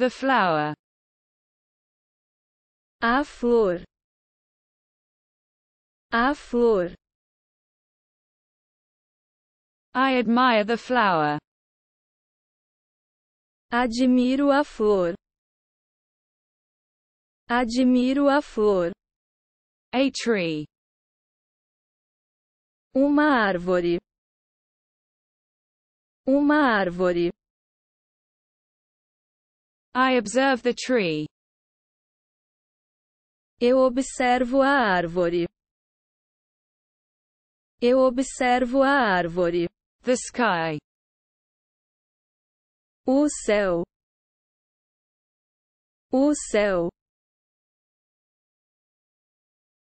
The flower. A flor. A flor. I admire the flower. Admiro a flor. Admiro a flor. A tree. Uma árvore. Uma árvore. I observe the tree. Eu observo a árvore. Eu observo a árvore. The sky. O céu. O céu.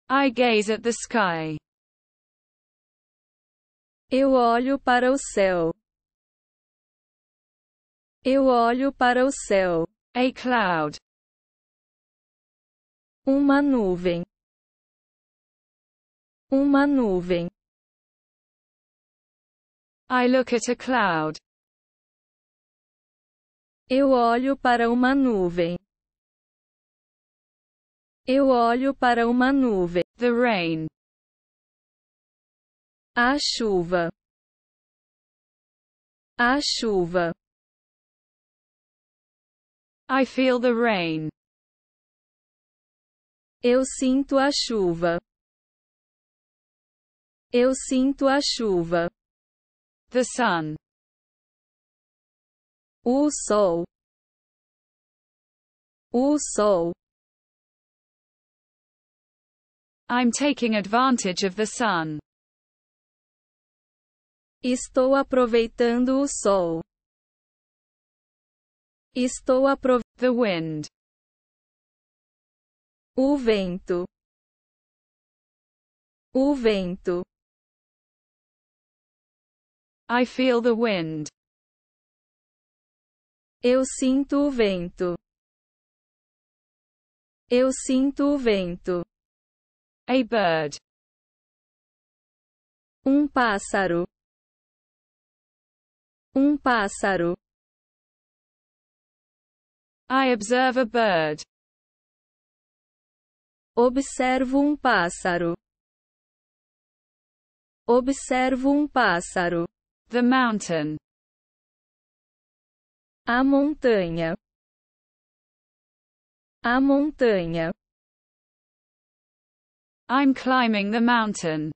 I gaze at the sky. Eu olho para o céu. Eu olho para o céu. A cloud. Uma nuvem. Uma nuvem. I look at a cloud. Eu olho para uma nuvem. Eu olho para uma nuvem. The rain. A chuva. A chuva. I feel the rain. Eu sinto a chuva. Eu sinto a chuva. The sun. O sol. O sol. I'm taking advantage of the sun. Estou aproveitando o sol. Estou a prov... The wind. O vento. O vento. I feel the wind. Eu sinto o vento. Eu sinto o vento. A bird. Um pássaro. Um pássaro. I observe a bird. Observo um pássaro. Observo um pássaro. The mountain. A montanha. A montanha. I'm climbing the mountain.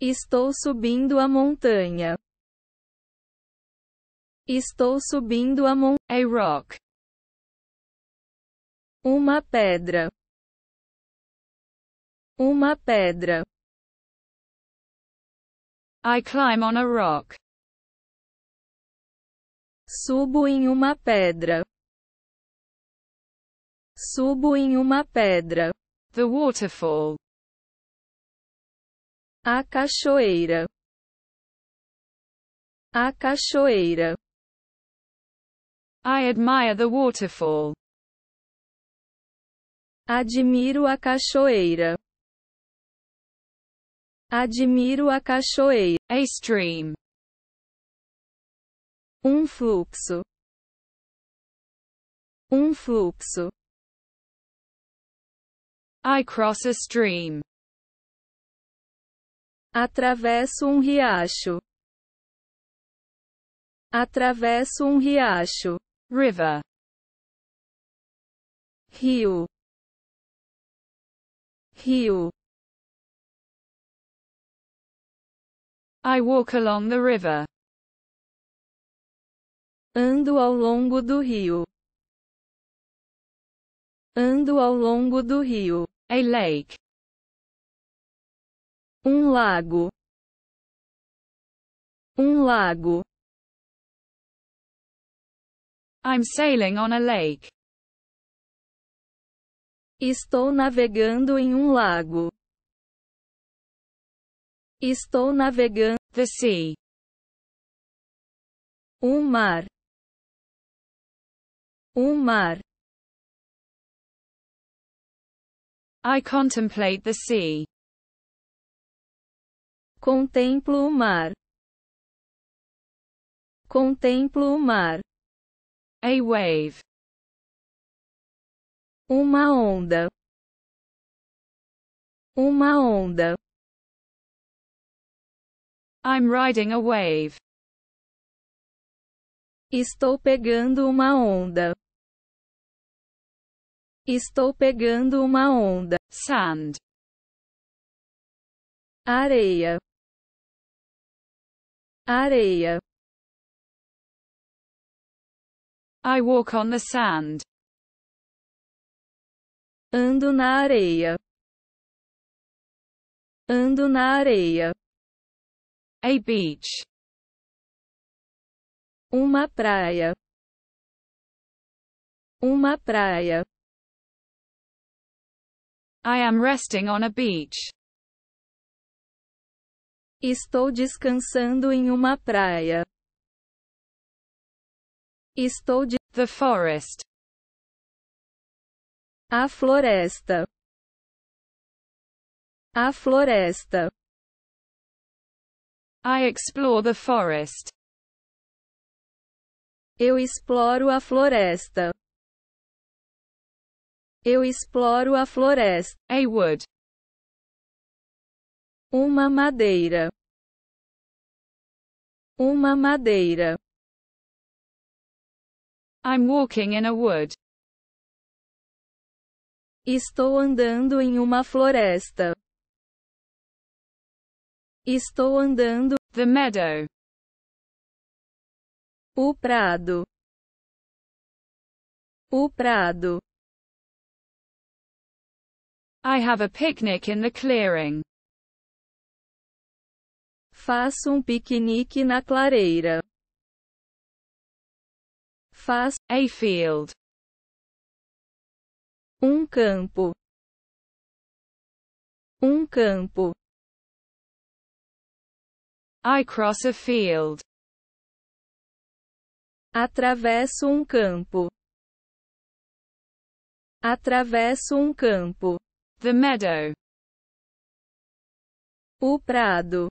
Estou subindo a montanha. Estou subindo a Mon a Rock. Uma pedra. Uma pedra. I climb on a rock. Subo em uma pedra. Subo em uma pedra. The waterfall. A cachoeira. A cachoeira. I admire the waterfall. Admiro a cachoeira. Admiro a cachoeira. A stream. Um fluxo. Um fluxo. I cross a stream. Atravesso um riacho. Atravesso um riacho. river heel heel I walk along the river ando ao longo do rio ando ao longo do rio a lake um lago um lago I'm sailing on a lake. Estou navegando em um lago. Estou navegando. The sea. Um mar. Um mar. I contemplate the sea. Contemplo o mar. Contemplo o mar. A wave. Uma onda. Uma onda. I'm riding a wave. Estou pegando uma onda. Estou pegando uma onda. Sand. Areia. Areia. I walk on the sand. Ando na areia. Ando na areia. A beach. Uma praia. Uma praia. I am resting on a beach. Estou descansando em uma praia. Estou de The Forest. A floresta. A floresta. I explore the forest. Eu exploro a floresta. Eu exploro a floresta. A wood. Uma madeira. Uma madeira. I'm walking in a wood. Estou andando em uma floresta. Estou andando. The meadow. O prado. O prado. I have a picnic in the clearing. Faço um piquenique na clareira faz, a field. Um campo. Um campo. I cross a field. Atravesso um campo. Atravesso um campo. The meadow. O prado.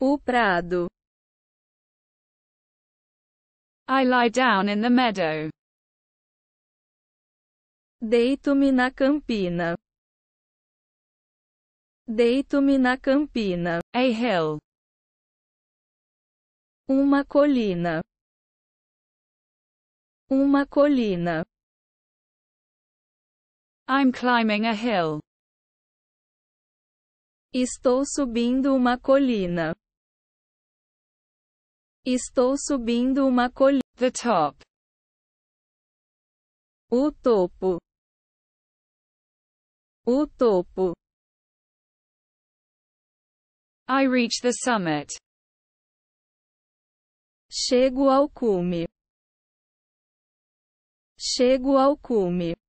O prado. I lie down in the meadow. Deito-me na campina. Deito-me na campina. A hill. Uma colina. Uma colina. I'm climbing a hill. Estou subindo uma colina. Estou subindo uma colina. The top. O topo. O topo. I reach the summit. Chego ao cume. Chego ao cume.